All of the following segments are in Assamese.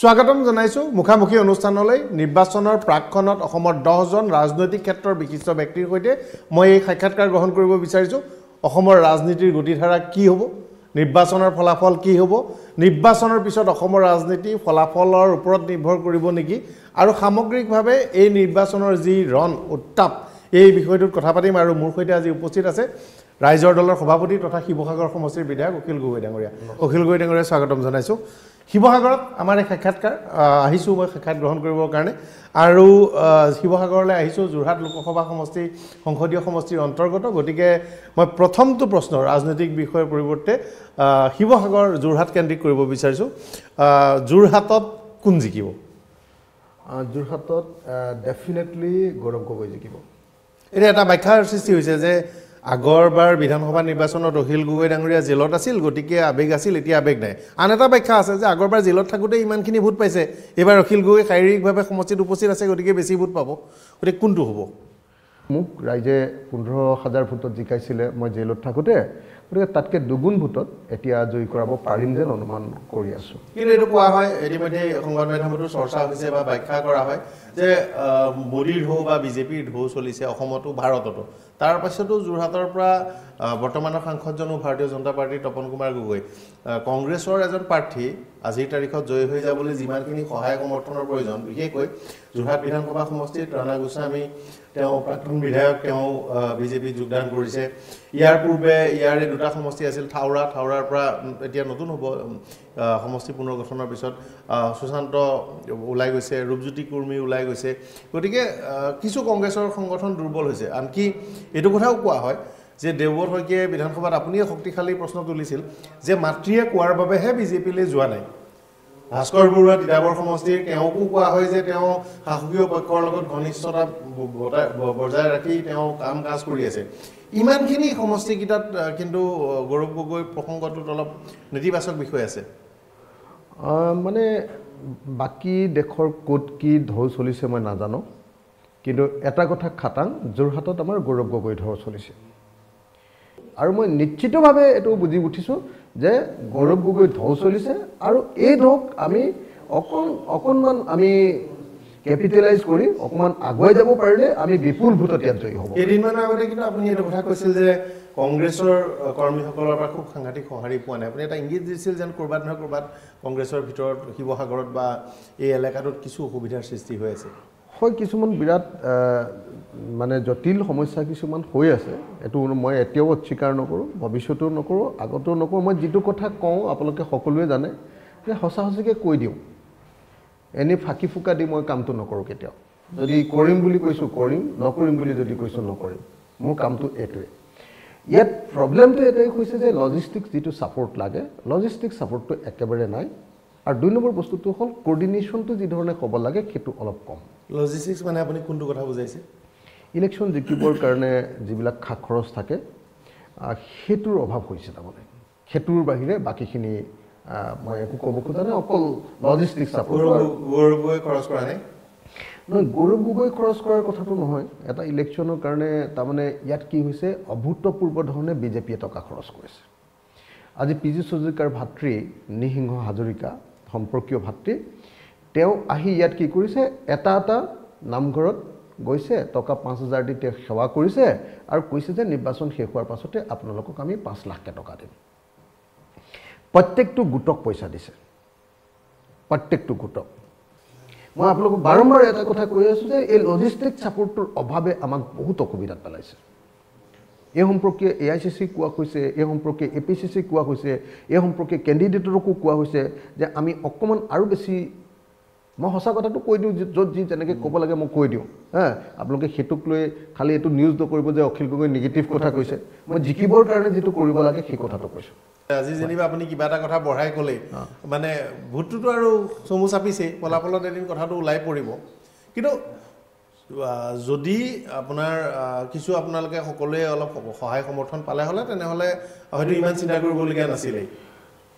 স্বাগতম জানাইছো মুখামুখি অনুষ্ঠানলৈ নিৰ্বাচনৰ প্ৰাকখনত অসমৰ দহজন ৰাজনৈতিক ক্ষেত্ৰৰ বিশিষ্ট ব্যক্তিৰ সৈতে মই এই সাক্ষাৎকাৰ গ্ৰহণ কৰিব বিচাৰিছোঁ অসমৰ ৰাজনীতিৰ গতিধাৰা কি হ'ব নিৰ্বাচনৰ ফলাফল কি হ'ব নিৰ্বাচনৰ পিছত অসমৰ ৰাজনীতি ফলাফলৰ ওপৰত নিৰ্ভৰ কৰিব নেকি আৰু সামগ্ৰিকভাৱে এই নিৰ্বাচনৰ যি ৰণ উত্তাপ এই বিষয়টোত কথা পাতিম আৰু মোৰ সৈতে আজি উপস্থিত আছে ৰাইজৰ দলৰ সভাপতি তথা শিৱসাগৰ সমষ্টিৰ বিধায়ক অখিল গগৈ ডাঙৰীয়া অখিল গগৈ ডাঙৰীয়া স্বাগতম জনাইছোঁ শিৱসাগৰত আমাৰ এই সাক্ষাৎকাৰ আহিছোঁ মই সাক্ষাৎ গ্ৰহণ কৰিবৰ কাৰণে আৰু শিৱসাগৰলৈ আহিছোঁ যোৰহাট লোকসভা সমষ্টি সংসদীয় সমষ্টিৰ অন্তৰ্গত গতিকে মই প্ৰথমটো প্ৰশ্ন ৰাজনৈতিক বিষয়ৰ পৰিৱৰ্তে শিৱসাগৰ যোৰহাট কেন্দ্ৰিক কৰিব বিচাৰিছোঁ যোৰহাটত কোন জিকিব যোৰহাটত ডেফিনেটলি গৌৰৱ গগৈ জিকিব এতিয়া এটা ব্যাখ্যাৰ সৃষ্টি হৈছে যে আগৰবাৰ বিধানসভা নিৰ্বাচনত অখিল গগৈ ডাঙৰীয়া জেলত আছিল গতিকে আবেগ আছিল এতিয়া আবেগ নাই আন এটা ব্যাখ্যা আছে যে আগৰবাৰ জেলত থাকোঁতে ইমানখিনি ভোট পাইছে এইবাৰ অখিল গগৈ শাৰীৰিকভাৱে সমষ্টিত উপস্থিত আছে গতিকে বেছি ভোট পাব গতিকে কোনটো হ'ব মোক ৰাইজে পোন্ধৰ হাজাৰ ভোটত জিকাইছিলে মই জেলত থাকোঁতে গতিকে তাতকৈ দুগুণ ভোটত এতিয়া জয়ী কৰাব পাৰিম যেন অনুমান কৰি আছোঁ কিন্তু এইটো কোৱা হয় ইতিমধ্যে সংবাদ মাধ্যমতো চৰ্চা হৈছে বা ব্যাখ্যা কৰা হয় যে মোদীৰ ঢৌ বা বিজেপিৰ ঢৌ চলিছে অসমতো ভাৰততো তাৰ পাছতো যোৰহাটৰ পৰা বৰ্তমানৰ সাংসদজনো ভাৰতীয় জনতা পাৰ্টীৰ তপন কুমাৰ গগৈ কংগ্ৰেছৰ এজন প্ৰাৰ্থী আজিৰ তাৰিখত জয়ী হৈ যাবলৈ যিমানখিনি সহায় সমৰ্থনৰ প্ৰয়োজন বিশেষকৈ যোৰহাট বিধানসভা সমষ্টিত ৰাণা গোস্বামী তেওঁ প্ৰাক্তন বিধায়ক তেওঁ বিজেপিত যোগদান কৰিছে ইয়াৰ পূৰ্বে ইয়াৰে দুটা সমষ্টি আছিল থাওৰা থাওৰাৰ পৰা এতিয়া নতুন হ'ব সমষ্টি পুনৰ্গঠনৰ পিছত সুশান্ত ওলাই গৈছে ৰূপজ্যোতি কুৰ্মী ওলাই গৈছে গতিকে কিছু কংগ্ৰেছৰ সংগঠন দুৰ্বল হৈছে আনকি এইটো কথাও কোৱা হয় যে দেওবৰ শইকীয়াই বিধানসভাত আপুনিয়ে শক্তিশালী প্ৰশ্ন তুলিছিল যে মাতৃয়ে কোৱাৰ বাবেহে বিজেপিলৈ যোৱা নাই ভাস্কৰ বৰুৱা তিতাবৰ সমষ্টিৰ তেওঁকো কোৱা হয় যে তেওঁ শাসকীয় পক্ষৰ লগত ঘনিষ্ঠতা বজাই ৰাখি তেওঁ কাম কাজ কৰি আছে ইমানখিনি সমষ্টিকেইটাত কিন্তু গৌৰৱ গগৈ প্ৰসংগটোত অলপ নেতিবাচক বিষয় আছে মানে বাকী দেশৰ ক'ত কি ঢৌ চলিছে মই নাজানো কিন্তু এটা কথা খাটাং যোৰহাটত আমাৰ গৌৰৱ গগৈ ঢৌ চলিছে আৰু মই নিশ্চিতভাৱে এইটো বুজি উঠিছোঁ যে গৌৰৱ গগৈ ঢৌ চলিছে আৰু এই ঢৌক আমি অকণ অকণমান আমি কেপিটেলাইজ কৰি অকণমান আগুৱাই যাব পাৰিলে আমি বিপুল ভোটত ইয়াত জয়ী হ'ব কেইদিনমানৰ আগতে কিন্তু আপুনি এইটো কথা কৈছিল যে কংগ্ৰেছৰ কৰ্মীসকলৰ পৰা খুব সাংঘাতিক সঁহাৰি পোৱা নাই আপুনি এটা ইংগিত দিছিল যেন ক'ৰবাত নহয় ক'ৰবাত কংগ্ৰেছৰ ভিতৰত শিৱসাগৰত বা এই এলেকাটোত কিছু অসুবিধাৰ সৃষ্টি হৈ আছে হয় কিছুমান বিৰাট মানে জটিল সমস্যা কিছুমান হৈ আছে এইটো মই এতিয়াও অস্বীকাৰ নকৰোঁ ভৱিষ্যতেও নকৰোঁ আগতেও নকৰোঁ মই যিটো কথা কওঁ আপোনালোকে সকলোৱে জানে যে সঁচা সঁচাকৈ কৈ দিওঁ এনেই ফাঁকি ফুকা দি মই কামটো নকৰোঁ কেতিয়াও যদি কৰিম বুলি কৈছোঁ কৰিম নকৰিম বুলি যদি কৈছোঁ নকৰিম মোৰ কামটো এইটোৱে ইয়াত প্ৰব্লেমটো এটাই হৈছে যে লজিষ্টিক যিটো ছাপৰ্ট লাগে লজিষ্টিক ছাপৰ্টটো একেবাৰে নাই আৰু দুই নম্বৰ বস্তুটো হ'ল কৰ্ডিনেশ্যনটো যিধৰণে ক'ব লাগে সেইটো অলপ কম লজিষ্টিক্স মানে আপুনি কোনটো কথা বুজাইছে ইলেকশ্যন জিকিবৰ কাৰণে যিবিলাক খা খৰচ থাকে সেইটোৰ অভাৱ হৈছে তাৰমানে সেইটোৰ বাহিৰে বাকীখিনি মই একো ক'ব খোজা নাই অকল লজিষ্টিক নহয় গৌৰৱ গগৈ খৰচ কৰাৰ কথাটো নহয় এটা ইলেকশ্যনৰ কাৰণে তাৰমানে ইয়াত কি হৈছে অভূতপূৰ্ব ধৰণে বিজেপিয়ে টকা খৰচ কৰিছে আজি পি জি সজৰিকাৰ ভাতৃ নৃসিংহ হাজৰিকা সম্পৰ্কীয় ভাতৃ তেওঁ আহি ইয়াত কি কৰিছে এটা এটা নামঘৰত গৈছে টকা পাঁচ হাজাৰ দি তেওঁ সেৱা কৰিছে আৰু কৈছে যে নিৰ্বাচন শেষ হোৱাৰ পাছতে আপোনালোকক আমি পাঁচ লাখকৈ টকা দিম প্ৰত্যেকটো গোটক পইচা দিছে প্ৰত্যেকটো গোটক মই আপোনালোকক বাৰম্বাৰ এটা কথা কৈ আছোঁ যে এই লজিষ্টিক ছাপৰ্টটোৰ অভাৱে আমাক বহুত অসুবিধাত পেলাইছে এই সম্পৰ্কে এ আই চি চি কোৱা হৈছে এই সম্পৰ্কে এ পি চি চি কোৱা হৈছে এই সম্পৰ্কে কেণ্ডিডেটকো কোৱা হৈছে যে আমি অকণমান আৰু বেছি মই সঁচা কথাটো কৈ দিওঁ য'ত যি যেনেকৈ ক'ব লাগে মই কৈ দিওঁ হা আপোনালোকে সেইটোক লৈ খালি এইটো নিউজ নকৰিব যে অখিল গগৈ নিগেটিভ কথা কৈছে মই জিকিবৰ কাৰণে যিটো কৰিব লাগে সেই কথাটো কৈছোঁ আজি যেনিবা আপুনি কিবা এটা কথা বঢ়াই ক'লে মানে ভোটটোতো আৰু চমু চাপিছেই ফলাফলত এদিন কথাটো ওলাই পৰিব কিন্তু যদি আপোনাৰ কিছু আপোনালোকে সকলোৱে অলপ সহায় সমৰ্থন পালে হ'লে তেনেহ'লে হয়তো ইমান চিন্তা কৰিবলগীয়া নাছিলেই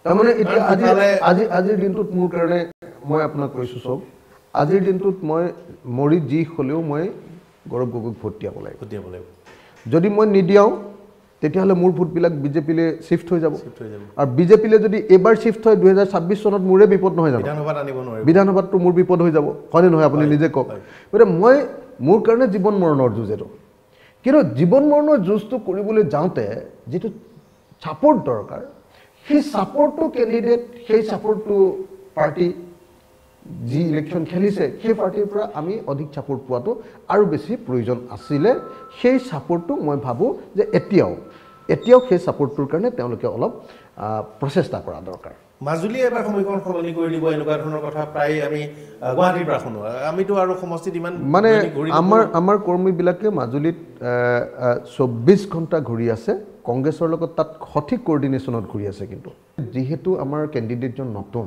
তাৰমানে এতিয়া আজি আজি আজিৰ দিনটোত মোৰ কাৰণে মই আপোনাক কৈছোঁ চব আজিৰ দিনটোত মই মৰি যি হ'লেও মই গৌৰৱ গগৈক ভোট দিয়াব লাগিব দিয়াব লাগিব যদি মই নিদিয়াওঁ তেতিয়াহ'লে মোৰ ভোটবিলাক বিজেপিলৈ শ্বিফ্ট হৈ যাব আৰু বিজেপিলৈ যদি এইবাৰ শ্বিফ্ট হয় দুহেজাৰ ছাব্বিছ চনত মোৰে বিপদ নহয় জানো বিধানসভাততো মোৰ বিপদ হৈ যাব হয়নে নহয় আপুনি নিজে কওক গতিকে মই মোৰ কাৰণে জীৱন মৰণৰ যুঁজ এইটো কিন্তু জীৱন মৰণৰ যুঁজটো কৰিবলৈ যাওঁতে যিটো চাপৰ্ট দৰকাৰ সেই ছাপৰ্টটো কেণ্ডিডেট সেই ছাপৰ্টটো পাৰ্টি যি ইলেকশ্যন খেলিছে সেই পাৰ্টিৰ পৰা আমি অধিক ছাপৰ্ট পোৱাটো আৰু বেছি প্ৰয়োজন আছিলে সেই ছাপৰ্টটো মই ভাবোঁ যে এতিয়াও এতিয়াও সেই ছাপৰ্টটোৰ কাৰণে তেওঁলোকে অলপ প্ৰচেষ্টা কৰা দৰকাৰ মাজুলী এবাৰ সমীকৰণ সলনি কৰি দিব এনেকুৱা ধৰণৰ কথা প্ৰায় আমি গুৱাহাটীৰ পৰা শুনো আমিতো আৰু সমষ্টিত ইমান মানে আমাৰ আমাৰ কৰ্মীবিলাকে মাজুলীত চৌব্বিছ ঘণ্টা ঘূৰি আছে কংগ্ৰেছৰ লগত তাত সঠিক কৰ্ডিনেশ্যনত ঘূৰি আছে কিন্তু যিহেতু আমাৰ কেণ্ডিডেটজন নতুন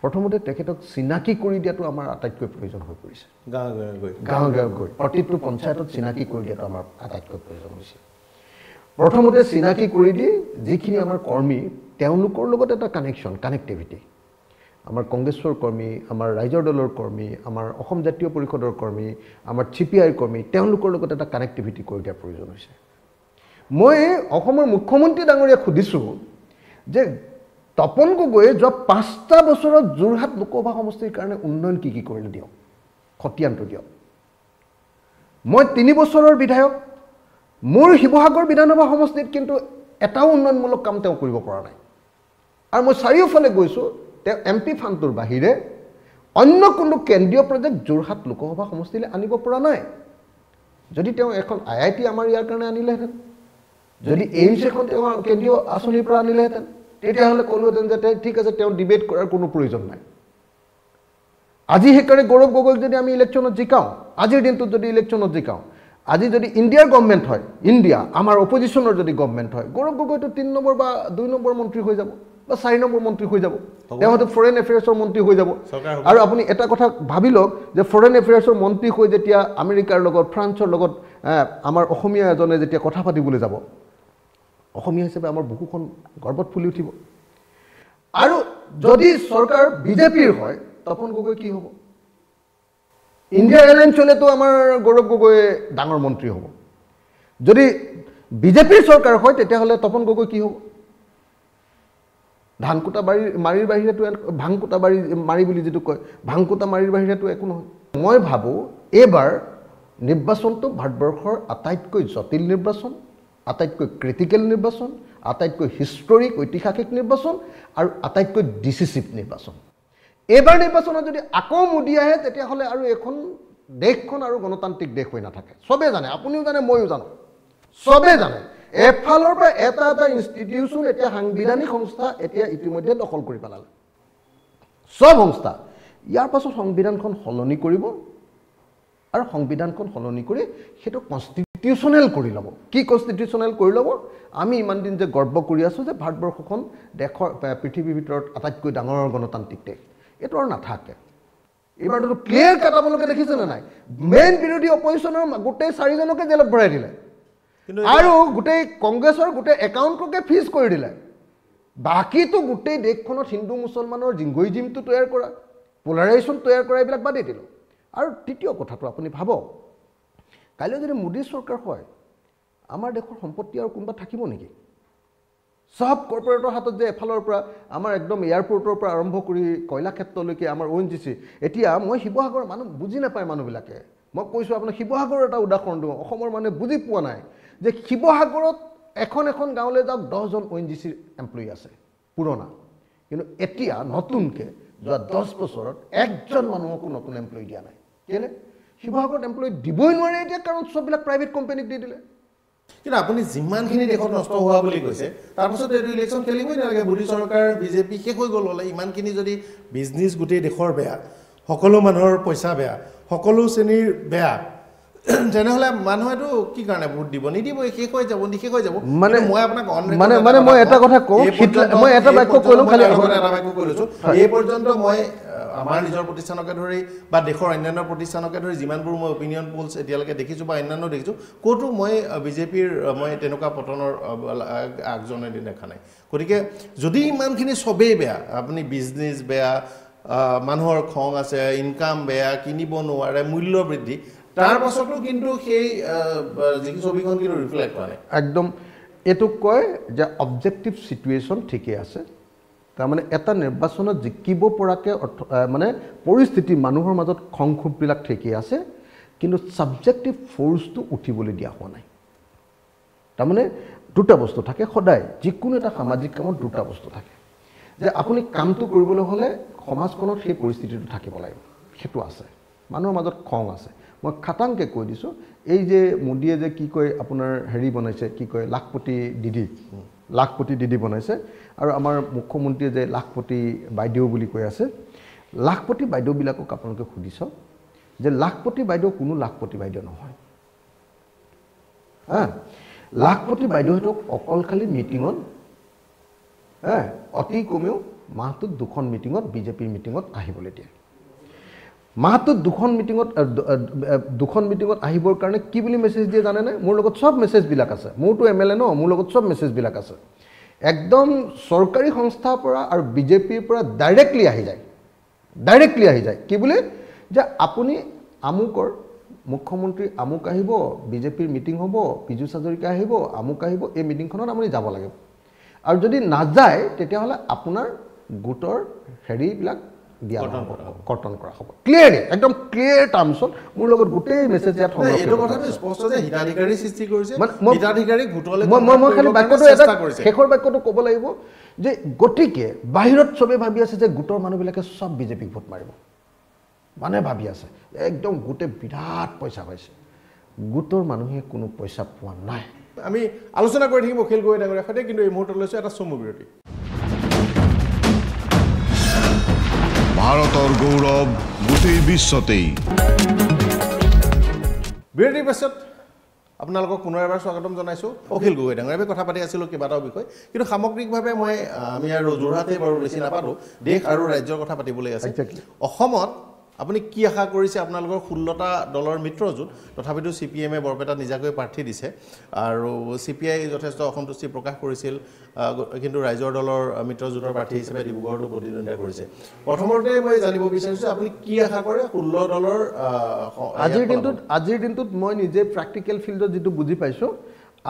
প্ৰথমতে তেখেতক চিনাকি কৰি দিয়াটো আমাৰ আটাইতকৈ প্ৰয়োজন হৈ পৰিছে গাঁৱে গাঁৱে গৈ গাঁৱে প্ৰতিটো পঞ্চায়তত চিনাকি কৰি দিয়াটো আমাৰ আটাইতকৈ প্ৰয়োজন হৈছে প্ৰথমতে চিনাকি কৰি দি যিখিনি আমাৰ কৰ্মী তেওঁলোকৰ লগত এটা কানেকশ্যন কানেক্টিভিটি আমাৰ কংগ্ৰেছৰ কৰ্মী আমাৰ ৰাইজৰ দলৰ কৰ্মী আমাৰ অসম জাতীয় পৰিষদৰ কৰ্মী আমাৰ চি পি আইৰ কৰ্মী তেওঁলোকৰ লগত এটা কানেক্টিভিটি কৰি দিয়াৰ প্ৰয়োজন হৈছে মই অসমৰ মুখ্যমন্ত্ৰী ডাঙৰীয়াক সুধিছোঁ যে তপন গগৈয়ে যোৱা পাঁচটা বছৰত যোৰহাট লোকসভা সমষ্টিৰ কাৰণে উন্নয়ন কি কি কৰিলে দিয়ক খতিয়ানটো দিয়ক মই তিনি বছৰৰ বিধায়ক মোৰ শিৱসাগৰ বিধানসভা সমষ্টিত কিন্তু এটাও উন্নয়নমূলক কাম তেওঁ কৰিব পৰা নাই আৰু মই চাৰিওফালে গৈছোঁ তেওঁ এম পি ফাণ্ডটোৰ বাহিৰে অন্য কোনো কেন্দ্ৰীয় প্ৰজেক্ট যোৰহাট লোকসভা সমষ্টিলৈ আনিব পৰা নাই যদি তেওঁ এখন আই আই টি আমাৰ ইয়াৰ কাৰণে আনিলেহেঁতেন যদি এইমছ এখন তেওঁ কেন্দ্ৰীয় আঁচনিৰ পৰা আনিলেহেঁতেন তেতিয়াহ'লে ক'লোহেঁতেন যে ঠিক আছে তেওঁ ডিবেট কৰাৰ কোনো প্ৰয়োজন নাই আজি সেইকাৰণে গৌৰৱ গগৈক যদি আমি ইলেকশ্যনত জিকাওঁ আজিৰ দিনটোত যদি ইলেকশ্যনত জিকাওঁ আজি যদি ইণ্ডিয়াৰ গভমেণ্ট হয় ইণ্ডিয়া আমাৰ অপজিশ্যনৰ যদি গভমেণ্ট হয় গৌৰৱ গগৈটো তিনি নম্বৰ বা দুই নম্বৰ মন্ত্ৰী হৈ যাব বা চাৰি নম্বৰ মন্ত্ৰী হৈ যাব তেওঁ হয়তো ফৰেইন এফেয়াৰ্ছৰ মন্ত্ৰী হৈ যাব আৰু আপুনি এটা কথা ভাবি লওক যে ফৰেইন এফেয়াৰ্ছৰ মন্ত্ৰী হৈ যেতিয়া আমেৰিকাৰ লগত ফ্ৰান্সৰ লগত আমাৰ অসমীয়া এজনে যেতিয়া কথা পাতিবলৈ যাব অসমীয়া হিচাপে আমাৰ বুকুখন গৰ্বত ফুলি উঠিব আৰু যদি চৰকাৰ বিজেপিৰ হয় তপন গগৈ কি হ'ব ইণ্ডিয়া এয়াৰলাইন্স হ'লেতো আমাৰ গৌৰৱ গগৈয়ে ডাঙৰ মন্ত্ৰী হ'ব যদি বিজেপিৰ চৰকাৰ হয় তেতিয়াহ'লে তপন গগৈ কি হ'ব ধানকোটা বাৰী মাৰিৰ বাহিৰেতো ভাংকোটা বাৰী মাৰি বুলি যিটো কয় ভাংকোটা মাৰিৰ বাহিৰেতো একো নহয় মই ভাবোঁ এইবাৰ নিৰ্বাচনটো ভাৰতবৰ্ষৰ আটাইতকৈ জটিল নিৰ্বাচন আটাইতকৈ ক্ৰিটিকেল নিৰ্বাচন আটাইতকৈ হিষ্টৰিক ঐতিহাসিক নিৰ্বাচন আৰু আটাইতকৈ ডিচিচিভ নিৰ্বাচন এইবাৰ নিৰ্বাচনত যদি আকৌ মোদী আহে তেতিয়াহ'লে আৰু এখন দেশখন আৰু গণতান্ত্ৰিক দেশ হৈ নাথাকে চবেই জানে আপুনিও জানে ময়ো জানো চবেই জানে এফালৰ পৰা এটা এটা ইনষ্টিটিউচন এতিয়া সাংবিধানিক সংস্থা এতিয়া ইতিমধ্যে দখল কৰি পেলালে চব সংস্থা ইয়াৰ পাছত সংবিধানখন সলনি কৰিব আৰু সংবিধানখন সলনি কৰি সেইটো কনষ্টিটিউ কনষ্টিটিউশ্যনেল কৰি ল'ব কি কনষ্টিটিউচনেল কৰি ল'ব আমি ইমান দিন যে গৰ্ব কৰি আছোঁ যে ভাৰতবৰ্ষখন দেশৰ পৃথিৱীৰ ভিতৰত আটাইতকৈ ডাঙৰ গণতান্ত্ৰিক দেশ এইটো আৰু নাথাকে এইবাৰটোতো ক্লিয়াৰ কাট আপোনালোকে দেখিছেনে নাই মেইন বিৰোধী অপজিচনৰ গোটেই চাৰিজনকে জেলত ভৰাই দিলে আৰু গোটেই কংগ্ৰেছৰ গোটেই একাউণ্টকে ফিজ কৰি দিলে বাকীটো গোটেই দেশখনত হিন্দু মুছলমানৰ জিংগৈ জিমটো তৈয়াৰ কৰা পোলাৰাইজেশ্যন তৈয়াৰ কৰা এইবিলাক বাদেই দিলোঁ আৰু তৃতীয় কথাটো আপুনি ভাবক কাইলৈ যদি মোদীৰ চৰকাৰ হয় আমাৰ দেশৰ সম্পত্তি আৰু কোনোবা থাকিব নেকি চব কৰ্পৰেটৰ হাতত যে এফালৰ পৰা আমাৰ একদম এয়াৰপৰ্টৰ পৰা আৰম্ভ কৰি কয়লাক্ষেত্ৰলৈকে আমাৰ অ' এন জি চি এতিয়া মই শিৱসাগৰৰ মানুহ বুজি নাপায় মানুহবিলাকে মই কৈছোঁ আপোনাৰ শিৱসাগৰৰ এটা উদাহৰণ দিওঁ অসমৰ মানুহে বুজি পোৱা নাই যে শিৱসাগৰত এখন এখন গাঁৱলৈ যাওক দহজন অ' এন জি চিৰ এমপ্লয়ী আছে পুৰণা কিন্তু এতিয়া নতুনকৈ যোৱা দহ বছৰত একজন মানুহকো নতুন এমপ্লয়ী দিয়া নাই কেলৈ শিৱসাগৰত এমপ্লয়ী দিবই নোৱাৰে এতিয়া কাৰণ চববিলাক প্ৰাইভেট কোম্পানীক দি দিলে কিন্তু আপুনি যিমানখিনি দেশত নষ্ট হোৱা বুলি কৈছে তাৰপিছত এইটো ইলেকশ্যন খেলিবই নালাগে মোদী চৰকাৰ বিজেপি শেষ হৈ গ'ল হ'লে ইমানখিনি যদি বিজনেছ গোটেই দেশৰ বেয়া সকলো মানুহৰ পইচা বেয়া সকলো শ্ৰেণীৰ বেয়া তেনেহলে মানুহেতো কি কাৰণে ভোট দিব নিদিব শেষ হৈ যাব নিশেষ হৈ যাব মানে মই আপোনাক মানে মানে মই এটা কথা কওঁ মই এটা বাক্য কৈ লওঁ খালি এটা বাক্য কৈ লৈছো এই পৰ্যন্ত মই আমাৰ নিজৰ প্ৰতিষ্ঠানকে ধৰি বা দেশৰ অন্যান্য প্ৰতিষ্ঠানকে ধৰি যিমানবোৰ মই অপিনিয়ন পোলছ এতিয়ালৈকে দেখিছোঁ বা অন্যান্য দেখিছোঁ ক'তো মই বিজেপিৰ মই তেনেকুৱা পতনৰ আগজনেদি দেখা নাই গতিকে যদি ইমানখিনি চবেই বেয়া আপুনি বিজনেছ বেয়া মানুহৰ খং আছে ইনকাম বেয়া কিনিব নোৱাৰে মূল্য বৃদ্ধি তাৰ কিন্তু সেই ছবিখন কিন্তু একদম এইটোক কয় যে অবজেক্টিভ চিটুৱেশ্যন ঠিকেই আছে তাৰমানে এটা নিৰ্বাচনত জিকিব পৰাকৈ অৰ্থ মানে পৰিস্থিতি মানুহৰ মাজত খং খুববিলাক ঠিকেই আছে কিন্তু ছাবজেক্টিভ ফ'ৰ্চটো উঠিবলৈ দিয়া হোৱা নাই তাৰমানে দুটা বস্তু থাকে সদায় যিকোনো এটা সামাজিক কামত দুটা বস্তু থাকে যে আপুনি কামটো কৰিবলৈ হ'লে সমাজখনত সেই পৰিস্থিতিটো থাকিব লাগিব সেইটো আছে মানুহৰ মাজত খং আছে মই খাটাংকৈ কৈ দিছোঁ এই যে মোদীয়ে যে কি কয় আপোনাৰ হেৰি বনাইছে কি কয় লাখপতি দিদি লাখপতি দিদি বনাইছে আৰু আমাৰ মুখ্যমন্ত্ৰীয়ে যে লাখপতি বাইদেউ বুলি কৈ আছে লাখপতি বাইদেউবিলাকক আপোনালোকে সুধি চাওক যে লাখপতি বাইদেউ কোনো লাখপতি বাইদেউ নহয় হা লাখপতি বাইদেউহঁতক অকল খালি মিটিঙত হে অতি কমেও মাহটোত দুখন মিটিঙত বিজেপিৰ মিটিঙত আহিবলৈ দিয়ে মাহটোত দুখন মিটিঙত দুখন মিটিঙত আহিবৰ কাৰণে কি বুলি মেছেজ দিয়ে জানেনে মোৰ লগত চব মেছেজবিলাক আছে মোৰতো এম এল এ ন মোৰ লগত চব মেছেজবিলাক আছে একদম চৰকাৰী সংস্থাৰ পৰা আৰু বিজেপিৰ পৰা ডাইৰেক্টলি আহি যায় ডাইৰেক্টলি আহি যায় কি বুলি যে আপুনি আমুকৰ মুখ্যমন্ত্ৰী আমুক আহিব বিজেপিৰ মিটিং হ'ব পীযুষ হাজৰিকা আহিব আমুক আহিব এই মিটিংখনত আপুনি যাব লাগিব আৰু যদি নাযায় তেতিয়াহ'লে আপোনাৰ গোটৰ হেৰিবিলাক কৰ্তন কৰা হ'ব ক্লিয়াৰলি একদম ক্লিয়াৰ টাৰ্মছত মোৰ লগত গোটেই মেছেজ ইয়াত হ'ব এইটো কথাটো স্পষ্ট যে হিতাধিকাৰী সৃষ্টি কৰিছে মানে হিতাধিকাৰী ভোটলৈ মই মই খালী গোটৰ মানুহবিলাকে চব বিজেপিক ভোট মাৰিব মানে ভাবি আছে একদম গোটেই বিৰাট পইচা পাইছে গোটৰ মানুহে কোনো পইচা পোৱা নাই আমি আলোচনা কৰি থাকিম অখিল গগৈ ডাঙৰীয়া সৈতে কিন্তু এই মুহূৰ্তলৈছোঁ এটা চমু বিৰতি ভাৰতৰ গৌৰৱ গোটেই বিশ্বতেই বিৰতিৰ পাছত আপোনালোকক পুনৰ এবাৰ স্বাগতম জনাইছোঁ অখিল গগৈ ডাঙৰীয়া আমি কথা পাতি আছিলোঁ কেইবাটাও বিষয় কিন্তু সামগ্ৰিকভাৱে মই আমি আৰু যোৰহাটেই বাৰু বেছি নাপালোঁ দেশ আৰু ৰাজ্যৰ কথা পাতিবলৈ আছে অসমত আপুনি কি আশা কৰিছে আপোনালোকৰ ষোল্লটা দলৰ মিত্ৰজোঁট তথাপিতো চি পি এমে বৰপেটাত নিজাকৈ প্ৰাৰ্থী দিছে আৰু চি পি আই যথেষ্ট অসন্তুষ্টি প্ৰকাশ কৰিছিল কিন্তু ৰাইজৰ দলৰ মিত্ৰজোঁটৰ প্ৰাৰ্থী হিচাপে ডিব্ৰুগড়তো প্ৰতিদ্বন্দ্বিতা কৰিছে প্ৰথমতে মই জানিব বিচাৰিছোঁ আপুনি কি আশা কৰে ষোল্ল দলৰ আজিৰ দিনটোত আজিৰ দিনটোত মই নিজে প্ৰেক্টিকেল ফিল্ডত যিটো বুজি পাইছোঁ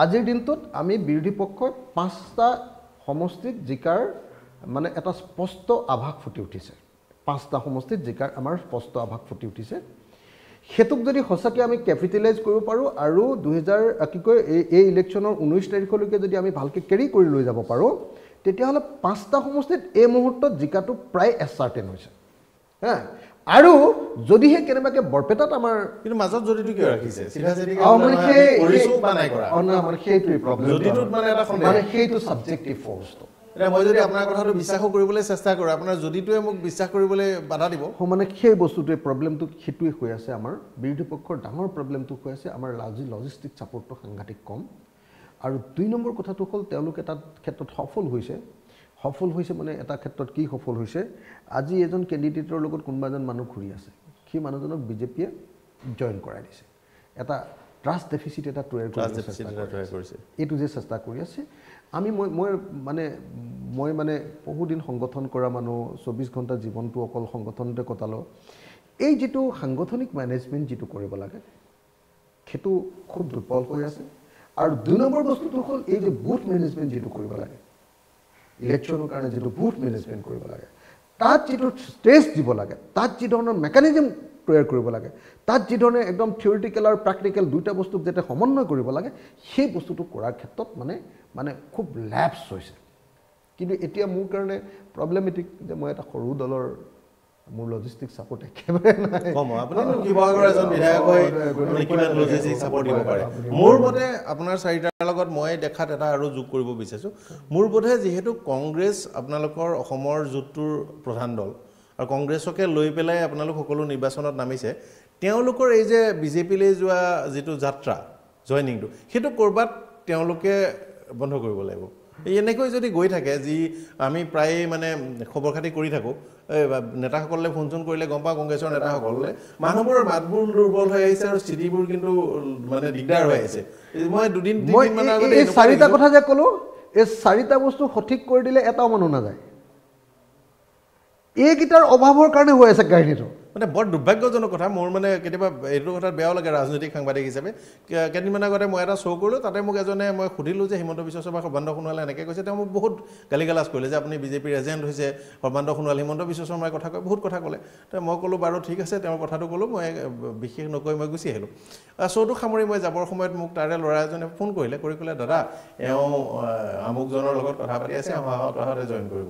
আজিৰ দিনটোত আমি বিৰোধী পক্ষই পাঁচটা সমষ্টিত জিকাৰ মানে এটা স্পষ্ট আভাস ফুটি উঠিছে পাঁচটা সমষ্টিত জিকাৰ আমাৰ স্পষ্ট আভাস ফুটি উঠিছে সেইটোক যদি সঁচাকৈ আমি কেপিটেলাইজ কৰিব পাৰোঁ আৰু দুহেজাৰ কি কয় এই এই ইলেকশ্যনৰ ঊনৈছ তাৰিখলৈকে যদি আমি ভালকৈ কেৰি কৰি লৈ যাব পাৰোঁ তেতিয়াহ'লে পাঁচটা সমষ্টিত এই মুহূৰ্তত জিকাটো প্ৰায় এচাৰ্টেন হৈছে হা আৰু যদিহে কেনেবাকৈ বৰপেটাত আমাৰ সেইটো মই যদি আপোনাৰ কথাটো বিশ্বাসো কৰিবলৈ চেষ্টা কৰোঁ আপোনাৰ যদিটোৱে মোক বিশ্বাস কৰিবলৈ বাধা দিব মানে সেই বস্তুটোৱে প্ৰব্লেমটো সেইটোৱে হৈ আছে আমাৰ বিৰোধী পক্ষৰ ডাঙৰ প্ৰব্লেমটো হৈ আছে আমাৰ লাজি লজিষ্টিক ছাপৰ্টটো সাংঘাতিক কম আৰু দুই নম্বৰ কথাটো হ'ল তেওঁলোকে তাত ক্ষেত্ৰত সফল হৈছে সফল হৈছে মানে এটা ক্ষেত্ৰত কি সফল হৈছে আজি এজন কেণ্ডিডেটৰ লগত কোনোবা এজন মানুহ ঘূৰি আছে সেই মানুহজনক বিজেপিয়ে জইন কৰাই দিছে এটা ট্ৰাষ্ট ডেফিচিট এটা তৈয়াৰ কৰিছে এইটো যে চেষ্টা কৰি আছে আমি মই মই মানে মই মানে বহুদিন সংগঠন কৰা মানুহ চৌব্বিছ ঘণ্টা জীৱনটো অকল সংগঠনতে কটালোঁ এই যিটো সাংগঠনিক মেনেজমেণ্ট যিটো কৰিব লাগে সেইটো খুব দুৰ্বল হৈ আছে আৰু দুই নম্বৰ বস্তুটো হ'ল এই যে বুথ মেনেজমেণ্ট যিটো কৰিব লাগে ইলেকশ্যনৰ কাৰণে যিটো বুথ মেনেজমেণ্ট কৰিব লাগে তাত যিটো ষ্টেজ দিব লাগে তাত যি ধৰণৰ মেকানিজম তৈয়াৰ কৰিব লাগে তাত যিধৰণে একদম থিয়ৰিটিকেল আৰু প্ৰেক্টিকেল দুইটা বস্তুক যাতে সমন্বয় কৰিব লাগে সেই বস্তুটো কৰাৰ ক্ষেত্ৰত মানে মানে খুব লেপছ হৈছে কিন্তু এতিয়া মোৰ কাৰণে প্ৰব্লেমেটিক যে মই এটা সৰু দলৰ মোৰ লজিষ্টিক ছাপৰ্ট একেবাৰে মোৰ মতে আপোনাৰ চাৰিটাৰ লগত মই দেখাত এটা আৰু যোগ কৰিব বিচাৰিছোঁ মোৰ বোধে যিহেতু কংগ্ৰেছ আপোনালোকৰ অসমৰ জোঁটটোৰ প্ৰধান দল আৰু কংগ্ৰেছকে লৈ পেলাই আপোনালোক সকলো নিৰ্বাচনত নামিছে তেওঁলোকৰ এই যে বিজেপিলৈ যোৱা যিটো যাত্ৰা জইনিংটো সেইটো ক'ৰবাত তেওঁলোকে বন্ধ কৰিব লাগিব এই এনেকৈ যদি গৈ থাকে যি আমি প্ৰায়ে মানে খবৰ খাতি কৰি থাকোঁ এই নেতাসকললৈ ফোন চোন কৰিলে গম পাওঁ কংগ্ৰেছৰ নেতাসকললৈ মানুহবোৰৰ মাতবোৰ দুৰ্বল হৈ আহিছে আৰু স্থিতিবোৰ কিন্তু মানে দিগদাৰ হৈ আহিছে মই দুদিন মই চাৰিটা কথা যে ক'লোঁ এই চাৰিটা বস্তু সঠিক কৰি দিলে এটাও মানুহ নাযায় এইকেইটাৰ অভাৱৰ কাৰণে হৈ আছে কাহিনীটো মানে বৰ দুৰ্ভাগ্যজনক কথা মোৰ মানে কেতিয়াবা এইটো কথাত বেয়াও লাগে ৰাজনৈতিক সাংবাদিক হিচাপে কেইদিনমান আগতে মই এটা শ্ব' কৰিলোঁ তাতে মোক এজনে মই সুধিলোঁ যে হিমন্ত বিশ্ব শৰ্মা সৰ্বান্ত সোণোৱালে এনেকৈ কৈছে তেওঁ মোক বহুত গালি গালাজ কৰিলে যে আপুনি বিজেপিৰ এজেণ্ট হৈছে সৰ্বান্ত সোণোৱাল হিমন্ত বিশ্ব শৰ্মাই কথা কয় বহুত কথা ক'লে তেওঁ মই ক'লোঁ বাৰু ঠিক আছে তেওঁৰ কথাটো ক'লোঁ মই বিশেষ নকৈ মই গুচি আহিলোঁ শ্ব'টো সামৰি মই যাবৰ সময়ত মোক তাৰে ল'ৰা এজনে ফোন কৰিলে কৰি ক'লে দাদা এওঁ আমুকজনৰ লগত কথা পাতি আছে অহা অহাতে জইন কৰিব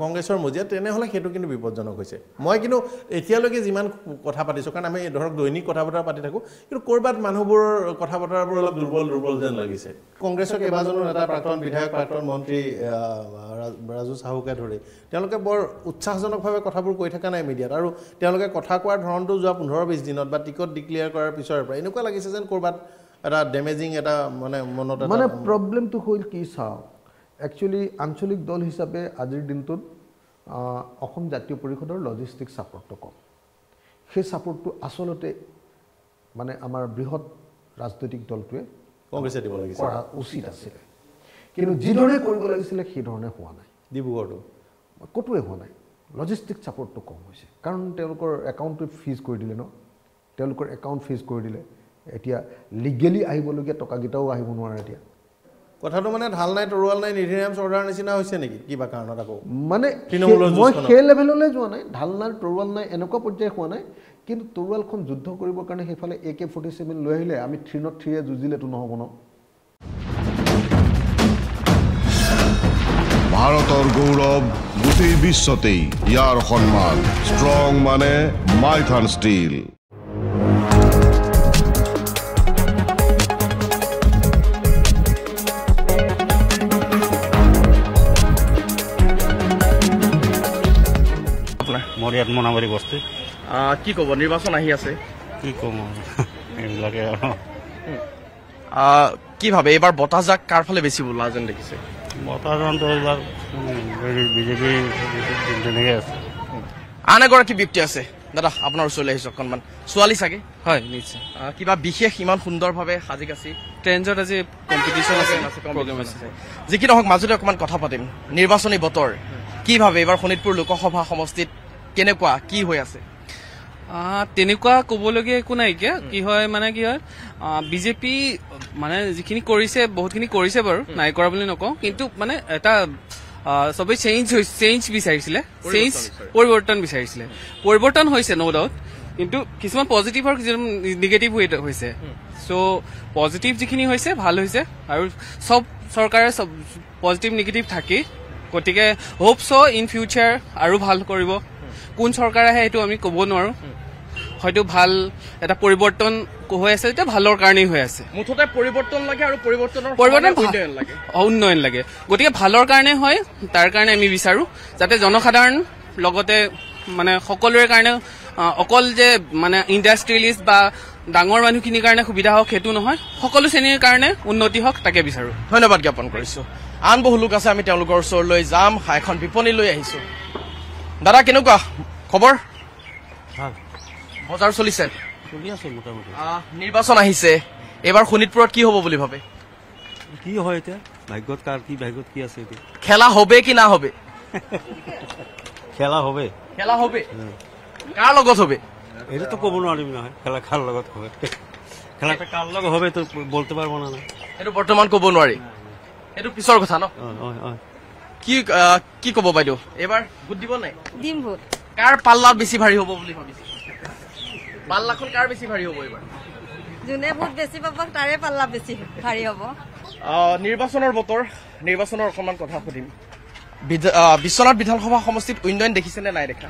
কংগ্ৰেছৰ মজিয়াত তেনেহ'লে সেইটো কিন্তু বিপদজনক হৈছে মই কিন্তু এতিয়ালৈকে যিমান কথা পাতিছোঁ কাৰণ আমি ধৰক দৈনিক কথা বতৰা পাতি থাকোঁ কিন্তু ক'ৰবাত মানুহবোৰৰ কথা বতৰাবোৰ অলপ দুৰ্বল দুৰ্বল যেন লাগিছে কংগ্ৰেছৰ কেইবাজনো নেতা প্ৰাক্তন বিধায়ক প্ৰাক্তন মন্ত্ৰী ৰাজু চাহুকে ধৰি তেওঁলোকে বৰ উৎসাহজনকভাৱে কথাবোৰ কৈ থকা নাই মিডিয়াত আৰু তেওঁলোকে কথা কোৱাৰ ধৰণটো যোৱা পোন্ধৰ বিছ দিনত বা টিকট ডিক্লেয়াৰ কৰাৰ পিছৰে পৰা এনেকুৱা লাগিছে যেন ক'ৰবাত এটা ডেমেজিং এটা মানে মনত মানে প্ৰব্লেমটো হ'ল কি চাওঁ একচুৱেলি আঞ্চলিক দল হিচাপে আজিৰ দিনটোত অসম জাতীয় পৰিষদৰ লজিষ্টিক ছাপৰ্টটো কম সেই ছাপৰ্টটো আচলতে মানে আমাৰ বৃহৎ ৰাজনৈতিক দলটোৱে কংগ্ৰেছে দিব লাগিছিল কৰা উচিত আছিলে কিন্তু যিধৰণে কৰিব লাগিছিলে সেইধৰণে হোৱা নাই ডিব্ৰুগড়টো ক'তোৱে হোৱা নাই লজিষ্টিক ছাপৰ্টটো কম হৈছে কাৰণ তেওঁলোকৰ একাউণ্টটো ফ্ৰিজ কৰি দিলে ন তেওঁলোকৰ একাউণ্ট ফ্ৰিজ কৰি দিলে এতিয়া লিগেলি আহিবলগীয়া টকাকেইটাও আহিব নোৱাৰে এতিয়া কথাটো মানে ঢাল নাই তৰোৱাল নাই নীতি আয়োগ চৰ্দাৰ নিচিনা হৈছে নেকি কিবা কাৰণত আকৌ মানে মই সেই লেভেললৈ যোৱা নাই ঢাল নাই তৰোৱাল নাই এনেকুৱা পৰ্যায় হোৱা নাই কিন্তু তৰোৱালখন যুদ্ধ কৰিবৰ কাৰণে সেইফালে এ কে ফৰ্টি ছেভেন লৈ আহিলে আমি থ্ৰী নট থ্ৰীয়ে যুঁজিলেতো নহ'ব ন ভাৰতৰ গৌৰৱ গোটেই বিশ্বতেই ইয়াৰ সন্মান ষ্ট্ৰং মানে মাইথান ষ্টীল আমাৰ ইয়াত বস্তি কি ক'ব নিৰ্বাচন আহি আছে কি ক'ম এইবিলাকে কি ভাবে এইবাৰ বতাহজাক কাৰ ফালে বেছি বোলা যেন দেখিছে বতাহজানটো এইবাৰ বিজেপি তেনেকে আছে আন এগৰাকী ব্যক্তি আছে দাদা আপোনাৰ ওচৰলৈ আহিছোঁ অকণমান ছোৱালী চাগে হয় নিশ্চয় কিবা বিশেষ ইমান সুন্দৰভাৱে সাজি কাচি ট্ৰেঞ্জত আজি কম্পিটিশ্যন আছে যি কি নহওক মাজুলী অকণমান কথা পাতিম নিৰ্বাচনী বতৰ কি ভাবে এইবাৰ শোণিতপুৰ লোকসভা সমষ্টিত কেনেকুৱা কি হৈ আছে তেনেকুৱা কবলগীয়া একো নাইকিয়া কি হয় মানে কি হয় বিজেপি মানে যিখিনি কৰিছে বহুতখিনি কৰিছে বাৰু নাই কৰা বুলি নকওঁ কিন্তু মানে এটা চবেই চেঞ্জ চেঞ্জ বিচাৰিছিলে চেঞ্জ পৰিৱৰ্তন বিচাৰিছিলে পৰিৱৰ্তন হৈছে ন' ডাউট কিন্তু কিছুমান পজিটিভ আৰু কিছুমান নিগেটিভ হৈছে চ' পজিটিভ যিখিনি হৈছে ভাল হৈছে আৰু চব চৰকাৰে পজিটিভ নিগেটিভ থাকেই গতিকে হোপ চ' ইন ফিউচাৰ আৰু ভাল কৰিব কোন চৰকাৰ আহে সেইটো আমি ক'ব নোৱাৰো হয়তো ভাল এটা পৰিৱৰ্তন হৈ আছে যেতিয়া ভালৰ কাৰণেই হৈ আছে মুঠতে পৰিৱৰ্তন লাগে আৰু পৰিৱৰ্তন উন্নয়ন লাগে গতিকে ভালৰ কাৰণেই হয় তাৰ কাৰণে আমি বিচাৰোঁ যাতে জনসাধাৰণ লগতে মানে সকলোৰে কাৰণে অকল যে মানে ইণ্ডাষ্ট্ৰিয়েলিষ্ট বা ডাঙৰ মানুহখিনিৰ কাৰণে সুবিধা হওক সেইটো নহয় সকলো শ্ৰেণীৰ কাৰণে উন্নতি হওক তাকে বিচাৰোঁ ধন্যবাদ জ্ঞাপন কৰিছো আন বহু লোক আছে আমি তেওঁলোকৰ ওচৰলৈ যাম এখন বিপণীলৈ আহিছোঁ দাদা কেনেকুৱা খবৰ বজাৰ চলিছে নিৰ্বাচন আহিছে এইবাৰ শোণিতপুৰত কি হব বুলি ভাবে কি হয় এতিয়া ভাগ্যত কাৰ কি ভাগ্যত কি আছে খেলা হবে কি না হবে খেলা হবে খেলা হবে কাৰ লগত হবে এইটো কব নোৱাৰিম নহয় খেলা কাৰ লগত হব খেলাটো কাৰ লগত হবে বৰ্তমান কব নোৱাৰি এইটো পিছৰ কথা ন হয় হয় কি কি কব বাইদেউ এবাৰ ভোট দিব নাই দিম ভোট কাৰ পাল্লা বেছি ভাৰী হব বুলি ভাবিছে পাল্লাখন কাৰ বেছি ভাৰী হব এবাৰ যোনে ভোট বেছি পাব তাৰে পাল্লা বেছি ভাৰী হব নিৰ্বাচনৰ বতৰ নিৰ্বাচনৰ অকণমান কথা সুধিম বিশ্বনাথ বিধানসভা সমষ্টিত উন্নয়ন দেখিছেনে নাই দেখা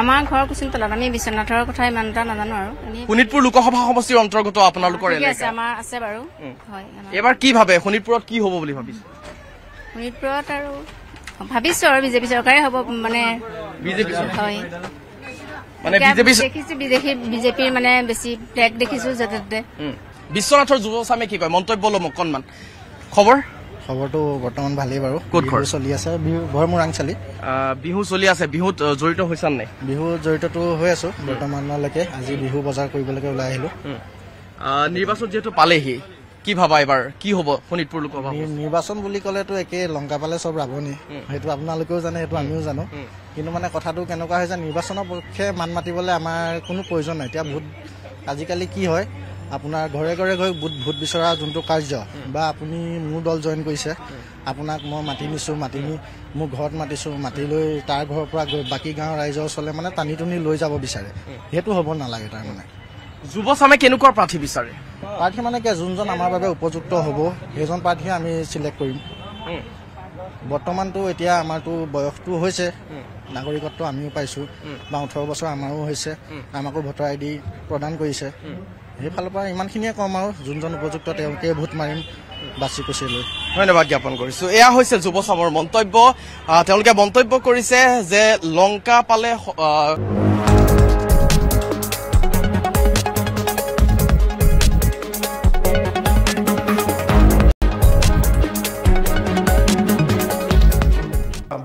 আমাৰ ঘৰ কুচিনতলাত আমি বিশ্বনাথৰ কথা ইমান এটা নাজানো আৰু শোণিতপুৰ লোকসভা সমষ্টিৰ অন্তৰ্গত আপোনালোকৰ আছে কি ভাবে শোণিতপুৰত কি হব বুলি ভাবিছে শোণিতপুৰত আৰু ভাবিছোঁ আৰু বিজেপি চৰকাৰে হ'ব মানে বিজেপিৰ মানে বেছি ট্ৰেক দেখিছো য'তে ত'তে বিশ্বনাথৰ যুৱ চামে কি কয় মন্তব্য ল'ম অকণমান খবৰ খবৰটো বৰ্তমান ভালেই বাৰু ক'ত ঘৰ চলি আছে ঘৰ মোৰাংচালিত বিহু চলি আছে বিহুত জড়িত হৈছা নাই বিহু জড়িতটো হৈ আছো বৰ্তমানলৈকে আজি বিহু বজাৰ কৰিবলৈকে ওলাই আহিলো নিৰ্বাচন যিহেতু পালেহি কি ভাবা এবাৰ কি হব শোণিতপুৰ লোক নিৰ্বাচন বুলি ক'লেতো একেই লংকা পালে চব ৰাৱণী সেইটো আপোনালোকেও জানে সেইটো আমিও জানো কিন্তু মানে কথাটো কেনেকুৱা হৈছে নিৰ্বাচনৰ পক্ষে মান মাতিবলৈ আমাৰ কোনো প্ৰয়োজন নাই এতিয়া ভোট আজিকালি কি হয় আপোনাৰ ঘৰে ঘৰে গৈ ভোট ভোট বিচৰা যোনটো কাৰ্য বা আপুনি মোৰ দল জইন কৰিছে আপোনাক মই মাতি নিছোঁ মাতি নি মোৰ ঘৰত মাতিছোঁ মাতি লৈ তাৰ ঘৰৰ পৰা গৈ বাকী গাঁৱৰ ৰাইজৰ ওচৰলৈ মানে টানি টুনি লৈ যাব বিচাৰে সেইটো হ'ব নালাগে তাৰমানে যুৱচামে কেনেকুৱা প্ৰাৰ্থী বিচাৰে প্ৰাৰ্থী মানে কি যোনজন আমাৰ বাবে উপযুক্ত হ'ব সেইজন প্ৰাৰ্থীয়ে আমি চিলেক্ট কৰিম বৰ্তমানটো এতিয়া আমাৰতো বয়সটো হৈছে নাগৰিকত্ব আমিও পাইছোঁ বা ওঠৰ বছৰ আমাৰো হৈছে আমাকো ভোটাৰ আই ডি প্ৰদান কৰিছে সেইফালৰ পৰা ইমানখিনিয়ে কম আৰু যোনজন উপযুক্ত তেওঁকে ভোট মাৰিম বাচি কুচি লৈ ধন্যবাদ জ্ঞাপন কৰিছোঁ এয়া হৈছে যুৱচামৰ মন্তব্য তেওঁলোকে মন্তব্য কৰিছে যে লংকা পালে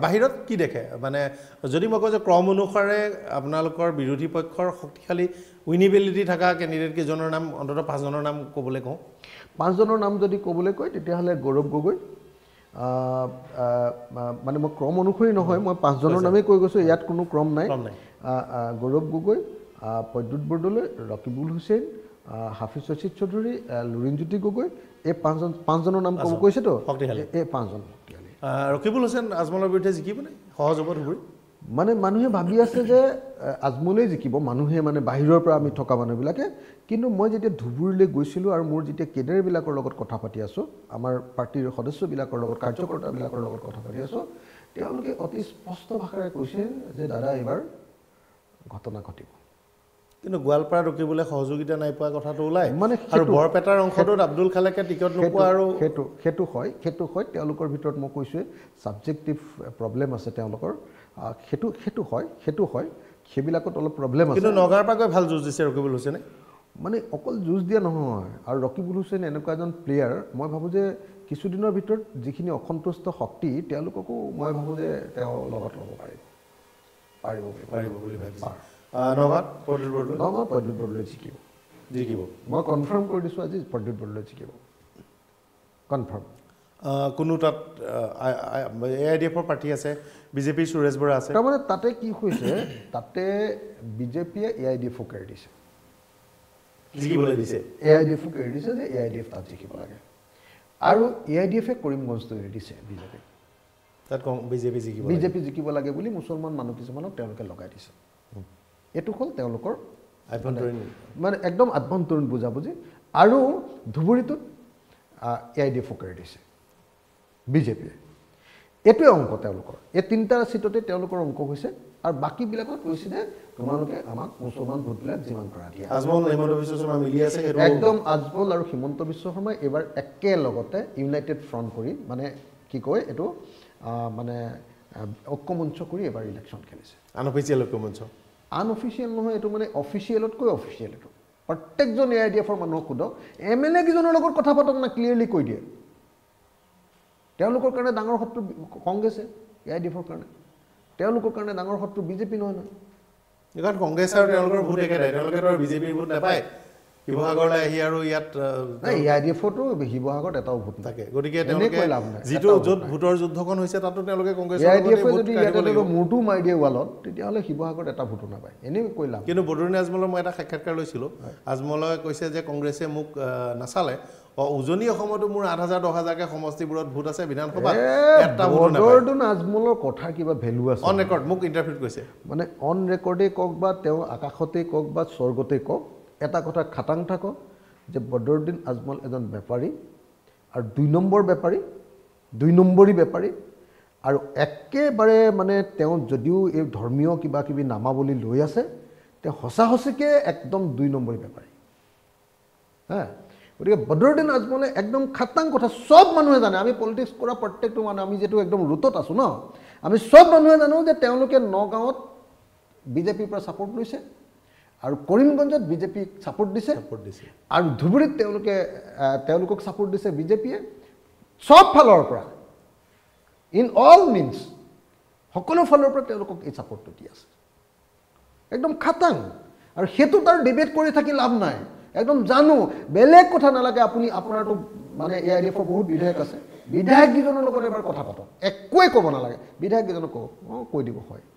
বাহিৰত কি দেখে মানে যদি মই কওঁ যে ক্ৰম অনুসাৰে আপোনালোকৰ বিৰোধী পক্ষৰ শক্তিশালী উইনিবিলিটি থকা কেণ্ডিডেট কেইজনৰ নাম অন্ততঃ পাঁচজনৰ নাম ক'বলৈ কওঁ পাঁচজনৰ নাম যদি ক'বলৈ কয় তেতিয়াহ'লে গৌৰৱ গগৈ মানে মই ক্ৰম অনুসৰি নহয় মই পাঁচজনৰ নামেই কৈ গৈছোঁ ইয়াত কোনো ক্ৰম নাই গৌৰৱ গগৈ প্ৰদ্যুৎ বৰদলৈ ৰকিবুল হুছেইন হাফিজ ৰচিদ চৌধুৰী লুৰিণজ্যোতি গগৈ এই পাঁচজন পাঁচজনৰ নাম ক'ব কৈছেতো এই পাঁচজন ৰকিবুল হোসেন আজমলৰ বিৰুদ্ধে জিকিব নে সহজ হ'ব ধুবুৰী মানে মানুহে ভাবি আছে যে আজমলেই জিকিব মানুহে মানে বাহিৰৰ পৰা আমি থকা মানুহবিলাকে কিন্তু মই যেতিয়া ধুবুৰীলৈ গৈছিলোঁ আৰু মোৰ যেতিয়া কেডাৰবিলাকৰ লগত কথা পাতি আছোঁ আমাৰ পাৰ্টীৰ সদস্যবিলাকৰ লগত কাৰ্যকৰ্তাবিলাকৰ লগত কথা পাতি আছোঁ তেওঁলোকে অতি স্পষ্ট ভাষাৰে কৈছে যে দাদা এইবাৰ ঘটনা ঘটিব কিন্তু গোৱালপাৰা ৰখিবলৈ সহযোগিতা নাই পোৱা কথাটো ওলাই মানে আৰু বৰপেটাৰ অংশটোত আব্দুল খালেকে টিকট নোপোৱা আৰু সেইটো সেইটো হয় সেইটো হয় তেওঁলোকৰ ভিতৰত মই কৈছোঁ ছাবজেক্টিভ প্ৰব্লেম আছে তেওঁলোকৰ সেইটো সেইটো হয় সেইটো হয় সেইবিলাকত অলপ প্ৰব্লেম আছে কিন্তু নগাৰ পৰা গৈ ভাল যুঁজ দিছে ৰকিবুল হুছেইনে মানে অকল যুঁজ দিয়া নহয় আৰু ৰকিবুল হুছেইন এনেকুৱা এজন প্লেয়াৰ মই ভাবোঁ যে কিছুদিনৰ ভিতৰত যিখিনি অসন্তুষ্ট শক্তি তেওঁলোককো মই ভাবোঁ যে তেওঁ লগত ল'ব পাৰিব পাৰিব পাৰিব বুলি ভাবিছোঁ নগাঁৱত জিকিব কনফাৰ্ম কোনো তাত এ আই ডি এফৰ প্ৰাৰ্থী আছে বিজেপিৰ সুৰেশ বৰা আছে তাৰমানে তাতে কি হৈছে তাতে বিজেপিয়ে এ আই ডি এফক এৰি দিছে জিকিবলৈ দিছে এ আই ডি এফক এৰি দিছে যে এ আই ডি এফ তাত জিকিব লাগে আৰু এ আই ডি এফে কৰিমগঞ্জটো এৰি দিছে বিজেপি তাত কওঁ বিজেপি জিকিব বিজেপি জিকিব লাগে বুলি মুছলমান মানুহ কিছুমানক তেওঁলোকে লগাই দিছে এইটো হ'ল তেওঁলোকৰ আভ্যন্তৰীণ মানে একদম আভ্যন্তৰীণ বুজাবুজি আৰু ধুবুৰীটোত এ আই ডি এফ ফকৰে দিছে বি জে পিয়ে এইটোৱে অংক তেওঁলোকৰ এই তিনিটা চিটতে তেওঁলোকৰ অংক হৈছে আৰু বাকীবিলাকত কৈছে যে তোমালোকে আমাক মুছলমান ভোটবিলাক যিমান কৰা একদম আজমল আৰু হিমন্ত বিশ্ব শৰ্মাই এইবাৰ একেলগতে ইউনাইটেড ফ্ৰণ্ট কৰি মানে কি কয় এইটো মানে ঐক্যমঞ্চ কৰি এইবাৰ ইলেকশ্যন খেলিছে আনঅফিচিয়েল ঐক্যমঞ্চ আনঅফিচিয়েল নহয় এইটো মানে অফিচিয়েলতকৈ অফিচিয়েল এইটো প্ৰত্যেকজন এ আই ডি এফৰ মানুহক সোধক এম এল এ একজনৰ লগত কথা পাতক মানে ক্লিয়াৰলি কৈ দিয়ে তেওঁলোকৰ কাৰণে ডাঙৰ শত্ৰু কংগ্ৰেছে এ আই ডি এফৰ কাৰণে তেওঁলোকৰ কাৰণে ডাঙৰ শত্ৰু বিজেপি নহয় নহয় কংগ্ৰেছ আৰু তেওঁলোকৰ ভোট একেটাই তেওঁলোকে বিজেপিৰ ভোট নাপায় শিৱসাগৰলৈ আহি আৰু ইয়াত এ আই ডি এফতো শিৱসাগৰত এটাও ভোট থাকে গতিকে তেওঁলোকে যিটো য'ত ভোটৰ যুদ্ধখন হৈছে তাতো তেওঁলোকে কংগ্ৰেছ মূৰটো মাৰি দিয়ে ৱালত তেতিয়াহ'লে শিৱসাগৰত এটা ভোটো নাপায় কৈ লাভ কিন্তু বদৰুণী আজমলৰ মই এটা সাক্ষাৎকাৰ লৈছিলোঁ আজমলে কৈছে যে কংগ্ৰেছে মোক নাচালে উজনি অসমতো মোৰ আঠ হাজাৰ দহ হাজাৰকে সমষ্টিবোৰত ভোট আছে বিধানসভাত আজমলৰ কথাৰ কিবা ভেলু আছে অন মোক ইণ্টাৰভিউ কৈছে মানে অন ৰেকৰ্ডেই কওক বা তেওঁ আকাশতেই কওক বা স্বৰ্গতেই কওক এটা কথা খাটাং থাকক যে বদৰুদ্দিন আজমল এজন বেপাৰী আৰু দুই নম্বৰ বেপাৰী দুই নম্বৰী বেপাৰী আৰু একেবাৰে মানে তেওঁ যদিও এই ধৰ্মীয় কিবা কিবি নামাৱলী লৈ আছে তেওঁ সঁচা সঁচিকৈ একদম দুই নম্বৰী বেপাৰী হা গতিকে বদৰুদ্দিন আজমলে একদম খাটাং কথা চব মানুহে জানে আমি পলিটিক্স কৰা প্ৰত্যেকটো মানুহ আমি যিহেতু একদম ৰোটত আছোঁ ন আমি চব মানুহে জানো যে তেওঁলোকে নগাঁৱত বিজেপিৰ পৰা ছাপৰ্ট লৈছে আৰু কৰিমগঞ্জত বিজেপিক চাপৰ্ট দিছে ছাপোৰ্ট দিছে আৰু ধুবুৰীত তেওঁলোকে তেওঁলোকক চাপৰ্ট দিছে বিজেপিয়ে চব ফালৰ পৰা ইন অল মিনছ সকলো ফালৰ পৰা তেওঁলোকক এই চাপৰ্টটো দি আছে একদম খাটাং আৰু সেইটোত আৰু ডিবেট কৰি থাকি লাভ নাই একদম জানো বেলেগ কথা নালাগে আপুনি আপোনাৰতো মানে এ আই ডি এফৰ বহুত বিধায়ক আছে বিধায়ককেইজনৰ লগত এবাৰ কথা পাতক একোৱেই ক'ব নালাগে বিধায়ককেইজনক কওক অঁ কৈ দিব হয়